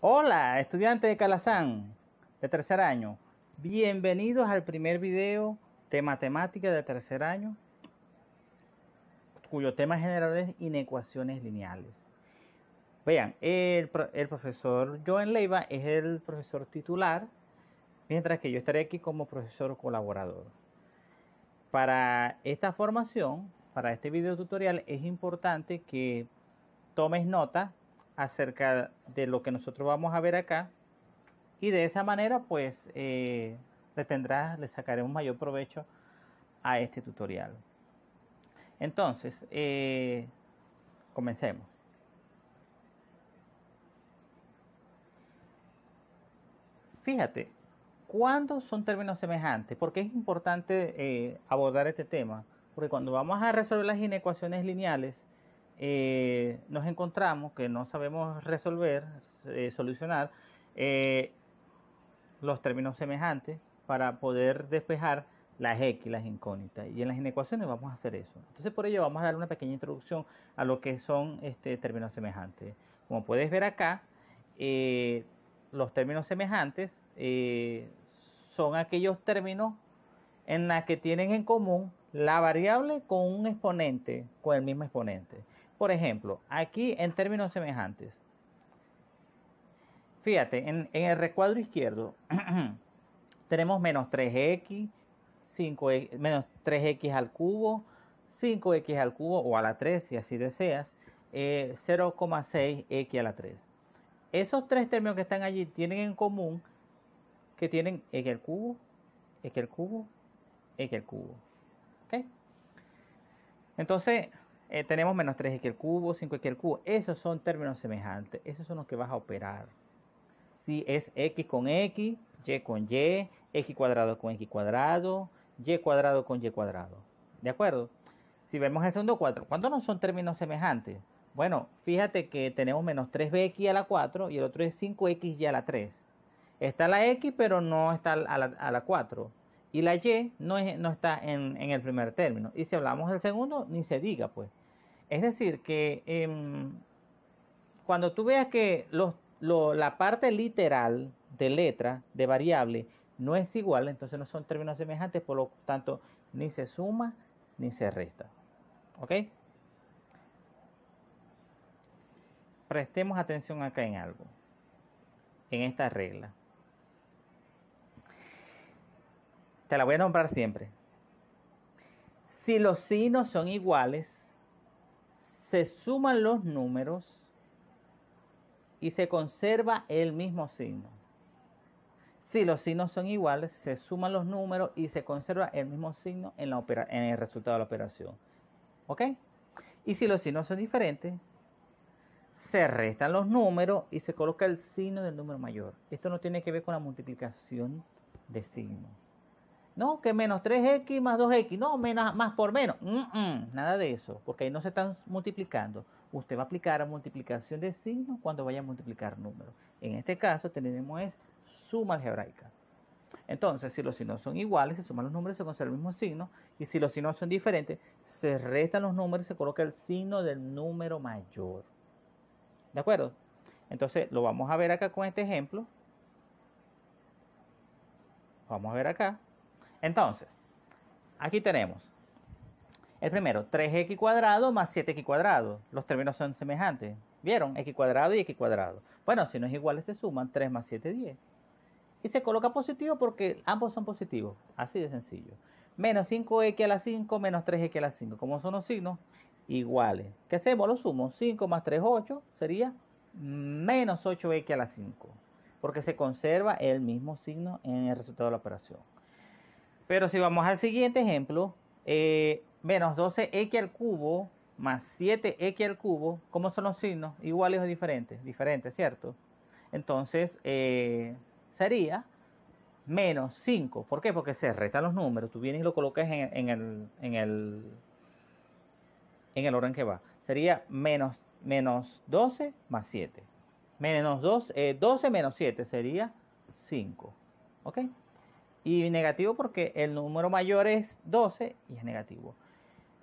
Hola, estudiantes de Calazán de tercer año. Bienvenidos al primer video de matemática de tercer año, cuyo tema general es inecuaciones lineales. Vean, el, el profesor Joan Leiva es el profesor titular, mientras que yo estaré aquí como profesor colaborador. Para esta formación, para este video tutorial, es importante que tomes nota acerca de lo que nosotros vamos a ver acá y de esa manera pues eh, le tendrás, le sacaremos mayor provecho a este tutorial. Entonces, eh, comencemos. Fíjate, ¿cuándo son términos semejantes? Porque es importante eh, abordar este tema, porque cuando vamos a resolver las inecuaciones lineales, eh, nos encontramos que no sabemos resolver, eh, solucionar eh, los términos semejantes para poder despejar las X, las incógnitas. Y en las inecuaciones vamos a hacer eso. Entonces por ello vamos a dar una pequeña introducción a lo que son este, términos semejantes. Como puedes ver acá, eh, los términos semejantes son aquellos términos en los que tienen en común la variable con un exponente, con el mismo exponente. Por ejemplo, aquí en términos semejantes, fíjate, en, el recuadro izquierdo tenemos menos 3x, 5 menos 3x al cubo, 5x al cubo o a la 3 si así deseas, 0,6x eh, a la 3. Esos tres términos que están allí tienen en común que tienen x al cubo, x al cubo, x al cubo. ¿Ok? Entonces, eh, tenemos menos 3x al cubo, 5x al cubo. Esos son términos semejantes. Esos son los que vas a operar. Si es x con x, y con y, x cuadrado con x cuadrado, y cuadrado con y cuadrado. ¿De acuerdo? Si vemos el segundo 4, ¿cuántos no son términos semejantes? Bueno, fíjate que tenemos menos 3bx a la 4 y el otro es 5x y a la 3. Está la x, pero no está a la, 4. Y la y no, no está en el primer término. Y si hablamos del segundo, ni se diga, pues. Es decir, que em, cuando tú veas que la parte literal de letra, de variable, no es igual, entonces no son términos semejantes, por lo tanto, ni se suma ni se resta. ¿Ok? Prestemos atención acá en algo, en esta regla. Te la voy a nombrar siempre. Si los signos son iguales, se suman los números y se conserva el mismo signo. Si los signos son iguales, se suman los números y se conserva el mismo signo en, el resultado de la operación. ¿Ok? Y si los signos son diferentes, se restan los números y se coloca el signo del número mayor. Esto no tiene que ver con la multiplicación de signos. No, que menos 3x más 2x. No, menos, más por menos. nada de eso, porque ahí no se están multiplicando. Usted va a aplicar a multiplicación de signos cuando vaya a multiplicar números. En este caso tenemos suma algebraica. Entonces, si los signos son iguales, se suman los números y se conserva el mismo signo. Y si los signos son diferentes, se restan los números y se coloca el signo del número mayor. ¿De acuerdo? Entonces, lo vamos a ver acá con este ejemplo. Vamos a ver acá. Entonces, aquí tenemos el primero, 3x cuadrado más 7x cuadrado. Los términos son semejantes. ¿Vieron? x cuadrado y x cuadrado. Bueno, si no es igual, se suman 3 más 7, 10. Y se coloca positivo porque ambos son positivos. Así de sencillo. Menos 5x a la 5 menos 3x a la 5. Como son los signos iguales. ¿Qué hacemos? Lo sumo. 5 más 3, 8 sería menos 8x a la 5. Porque se conserva el mismo signo en el resultado de la operación. Pero si vamos al siguiente ejemplo, eh, menos 12x al cubo más 7x al cubo, ¿cómo son los signos? Iguales o diferentes, diferentes, ¿cierto? Entonces eh, sería menos 5. ¿Por qué? Porque se restan los números. Tú vienes y lo colocas en, el, en, el, orden que va. Sería menos, 12 más 7. Menos 2, 12 eh, menos 7 sería 5. ¿Ok? y negativo porque el número mayor es 12 y es negativo.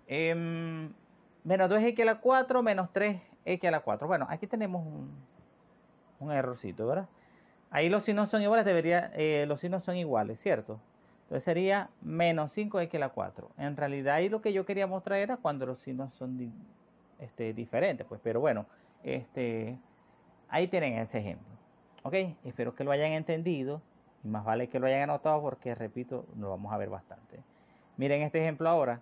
Em, menos 2x a la 4 menos 3x a la 4. Bueno, aquí tenemos un, errorcito, ¿verdad? Ahí los signos son iguales, debería, eh, los signos son iguales, ¿cierto? Entonces sería menos 5x a la 4. En realidad ahí lo que yo quería mostrar era cuando los signos son este, diferentes, pues, pero bueno, este, ahí tienen ese ejemplo. ¿Ok? Espero que lo hayan entendido. Y más vale que lo hayan anotado porque, repito, lo vamos a ver bastante. Miren este ejemplo ahora.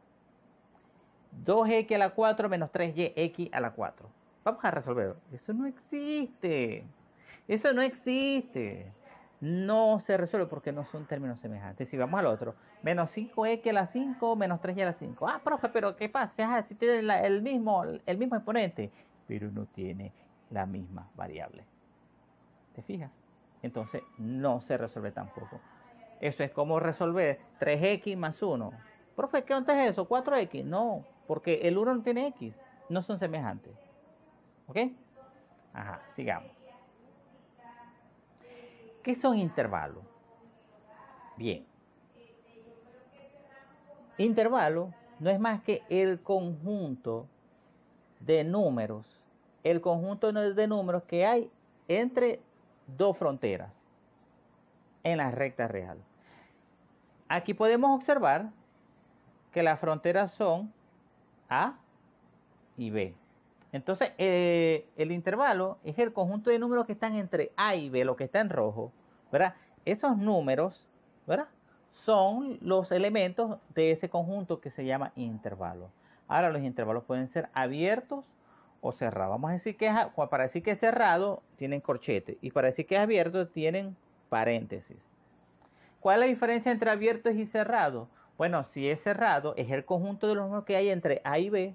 2x a la 4 menos 3yx a la 4. Vamos a resolverlo. Eso no existe. Eso no existe. No se resuelve porque no son términos semejantes. Si vamos al otro, menos 5x a la 5 menos 3y a la 5. Ah, profe, pero ¿qué pasa? Ah, si tiene el, mismo, el mismo exponente, pero no tiene la misma variable. ¿Te fijas? entonces no se resuelve tampoco. Eso es como resolver 3x más 1. Profe, ¿qué onda es eso? 4x. No, porque el 1 no tiene x, no son semejantes. ¿Ok? Ajá, sigamos. ¿Qué son intervalos? Bien. Intervalo no es más que el conjunto de números, el conjunto de números que hay entre dos fronteras en la recta real. Aquí podemos observar que las fronteras son A y B. Entonces, eh, el intervalo es el conjunto de números que están entre A y B, lo que está en rojo, ¿verdad? Esos números, ¿verdad? Son los elementos de ese conjunto que se llama intervalo. Ahora, los intervalos pueden ser abiertos o cerrado. Vamos a decir que para decir que es cerrado tienen corchete y para decir que es abierto tienen paréntesis. ¿Cuál es la diferencia entre abiertos y cerrados? Bueno, si es cerrado es el conjunto de los números que hay entre A y B,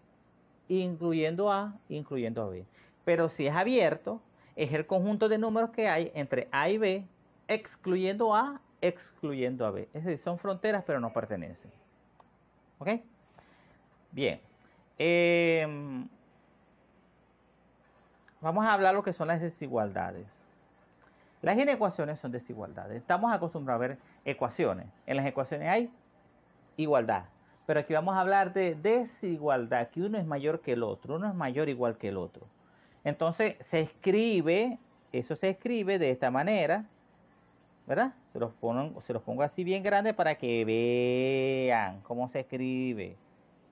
incluyendo A, incluyendo B. Pero si es abierto es el conjunto de números que hay entre A y B, excluyendo A, excluyendo a B. Es decir, son fronteras pero no pertenecen. ¿Ok? Bien. Em, Vamos a hablar de lo que son las desigualdades. Las inecuaciones son desigualdades. Estamos acostumbrados a ver ecuaciones. En las ecuaciones hay igualdad. Pero aquí vamos a hablar de desigualdad, que uno es mayor que el otro, uno es mayor igual que el otro. Entonces se escribe, eso se escribe de esta manera, ¿verdad? Se los, pongo, se los pongo así bien grande para que vean cómo se escribe,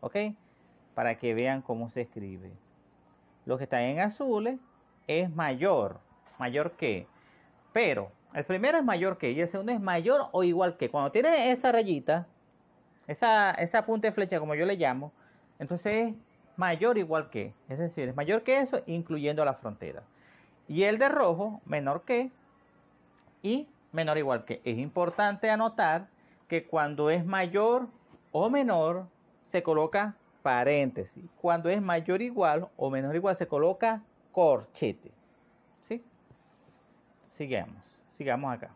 ¿ok? Para que vean cómo se escribe. Lo que está en azules es mayor. ¿Mayor que? Pero el primero es mayor que y el segundo es mayor o igual que. Cuando tiene esa rayita, esa, esa punta de flecha como yo le llamo, entonces es mayor o igual que. Es decir, es mayor que eso incluyendo la frontera. Y el de rojo, menor que y menor o igual que. Es importante anotar que cuando es mayor o menor, se coloca paréntesis. Cuando es mayor o igual o menor igual se coloca corchete. ¿Sí? Sigamos, sigamos acá.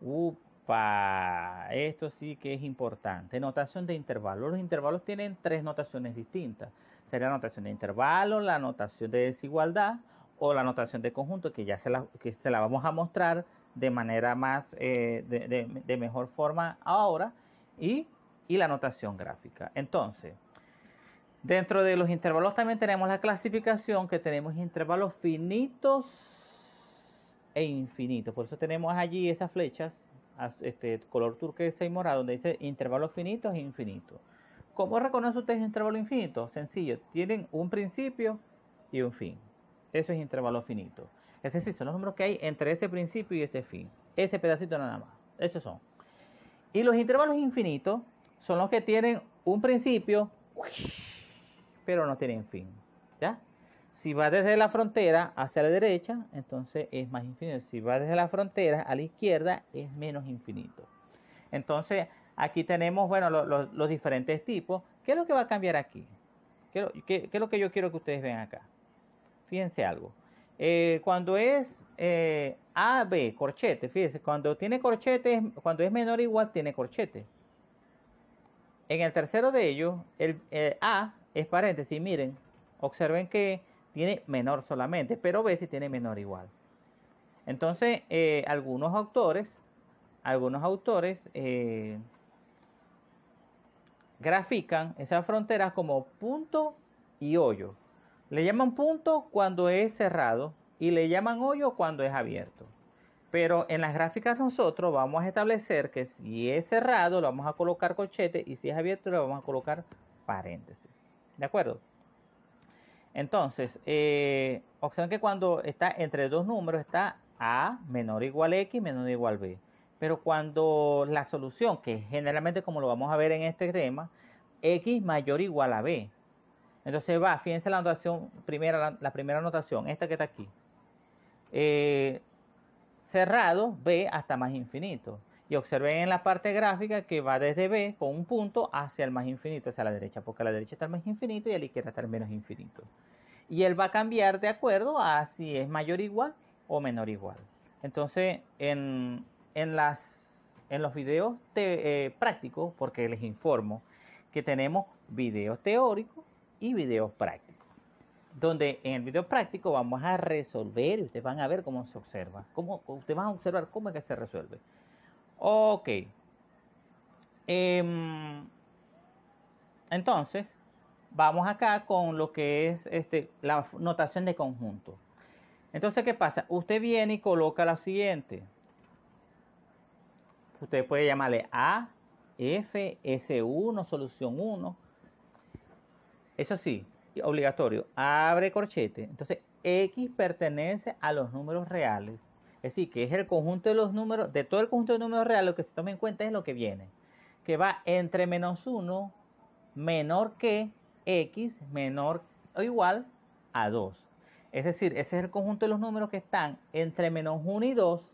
Upa, esto sí que es importante. Notación de intervalo. Los intervalos tienen tres notaciones distintas. Sería la notación de intervalo, la notación de desigualdad o la notación de conjunto, que ya se la, que se la vamos a mostrar de manera más, eh, de, de mejor forma ahora. Y y la notación gráfica. Entonces, dentro de los intervalos también tenemos la clasificación que tenemos intervalos finitos e infinitos. Por eso tenemos allí esas flechas, este color turquesa y morado, donde dice intervalos finitos e infinitos. ¿Cómo reconoce usted un intervalo infinito? Sencillo, tienen un principio y un fin. Eso es intervalo finito. Es decir, son los números que hay entre ese principio y ese fin. Ese pedacito nada más. Esos son. Y los intervalos infinitos son los que tienen un principio, pero no tienen fin. ¿Ya? Si va desde la frontera hacia la derecha, entonces es más infinito. Si va desde la frontera a la izquierda, es menos infinito. Entonces, aquí tenemos, bueno, los diferentes tipos. ¿Qué es lo que va a cambiar aquí? ¿Qué, es lo que yo quiero que ustedes vean acá? Fíjense algo. Eh, cuando es eh, AB, corchete, fíjense, cuando tiene corchete, cuando es menor o igual, tiene corchete. En el tercero de ellos, el, A es paréntesis. Miren, observen que tiene menor solamente, pero B si tiene menor igual. Entonces, eh, algunos autores, algunos autores eh, grafican esas fronteras como punto y hoyo. Le llaman punto cuando es cerrado y le llaman hoyo cuando es abierto. Pero en las gráficas nosotros vamos a establecer que si es cerrado lo vamos a colocar corchete y si es abierto lo vamos a colocar paréntesis. ¿De acuerdo? Entonces, eh, observen que cuando está entre dos números está A menor o igual a X menor o igual B. Pero cuando la solución, que generalmente como lo vamos a ver en este tema, X mayor o igual a B. Entonces va, fíjense la notación, primera, la, primera notación, esta que está aquí. Eh, cerrado B hasta más infinito. Y observé en la parte gráfica que va desde B con un punto hacia el más infinito, hacia la derecha, porque a la derecha está el más infinito y a la izquierda está el menos infinito. Y él va a cambiar de acuerdo a si es mayor o igual o menor o igual. Entonces, en, las, en los videos eh, prácticos, porque les informo que tenemos videos teóricos y videos prácticos donde en el video práctico vamos a resolver y ustedes van a ver cómo se observa, cómo, ustedes van a observar cómo es que se resuelve. Ok. Em, entonces, vamos acá con lo que es este, la notación de conjunto. Entonces, ¿qué pasa? Usted viene y coloca la siguiente. Usted puede llamarle A, F, S1, solución 1. Eso sí, obligatorio, abre corchete. Entonces, X pertenece a los números reales. Es decir, que es el conjunto de los números, de todo el conjunto de números reales, lo que se toma en cuenta es lo que viene. Que va entre menos 1 menor que X menor o igual a 2. Es decir, ese es el conjunto de los números que están entre menos 1 y 2,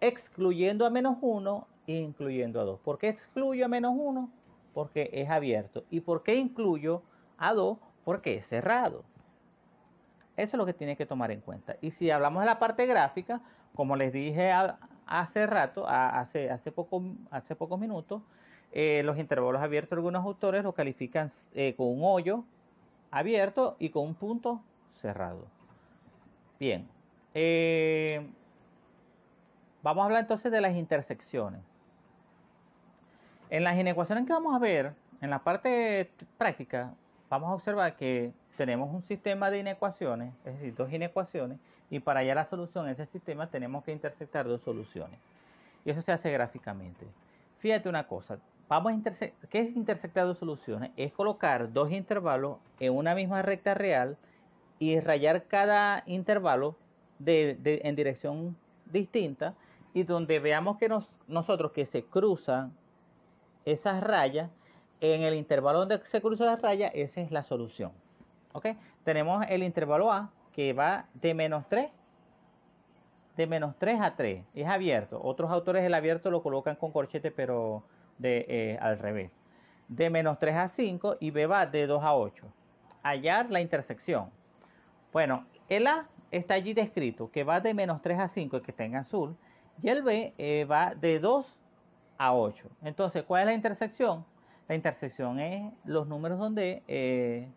excluyendo a menos 1 e incluyendo a 2. ¿Por qué excluyo a menos 1? Porque es abierto. ¿Y por qué incluyo a 2? porque es cerrado. Eso es lo que tiene que tomar en cuenta. Y si hablamos de la parte gráfica, como les dije hace rato, hace, hace, poco, hace pocos minutos, eh, los intervalos abiertos algunos autores lo califican eh, con un hoyo abierto y con un punto cerrado. Bien, eh, vamos a hablar entonces de las intersecciones. En las inecuaciones que vamos a ver, en la parte práctica, vamos a observar que tenemos un sistema de inecuaciones, es decir, dos inecuaciones, y para hallar la solución a ese sistema tenemos que intersectar dos soluciones. Y eso se hace gráficamente. Fíjate una cosa, vamos a ¿qué es intersectar dos soluciones? Es colocar dos intervalos en una misma recta real y rayar cada intervalo en dirección distinta y donde veamos que nosotros que se cruzan esas rayas, en el intervalo donde se cruza la raya, esa es la solución. ¿Ok? Tenemos el intervalo A que va de menos 3, de menos 3 a 3. Es abierto. Otros autores el abierto lo colocan con corchete, pero de, eh, al revés. De menos 3 a 5 y B va de 2 a 8. Hallar la intersección. Bueno, el A está allí descrito, que va de menos 3 a 5, que está en azul, y el B eh, va de 2 a 8. Entonces, ¿cuál es la intersección? La intersección es los números donde eh,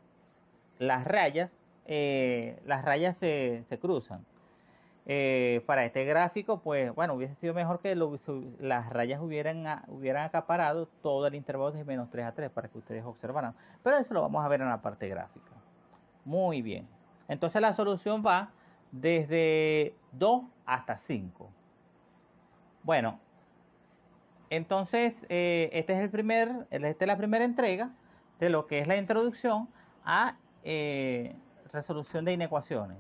las rayas, eh, las rayas se, cruzan. Eh, para este gráfico, pues bueno, hubiese sido mejor que las rayas hubieran, hubieran acaparado todo el intervalo de menos 3 a 3 para que ustedes observaran. Pero eso lo vamos a ver en la parte gráfica. Muy bien. Entonces la solución va desde 2 hasta 5. Bueno, entonces, eh, este esta es la primera entrega de lo que es la introducción a eh, resolución de inecuaciones.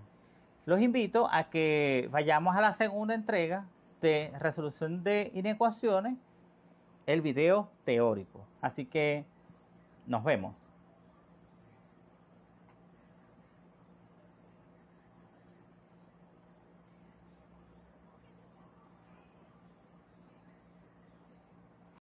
Los invito a que vayamos a la segunda entrega de resolución de inecuaciones, el video teórico. Así que nos vemos.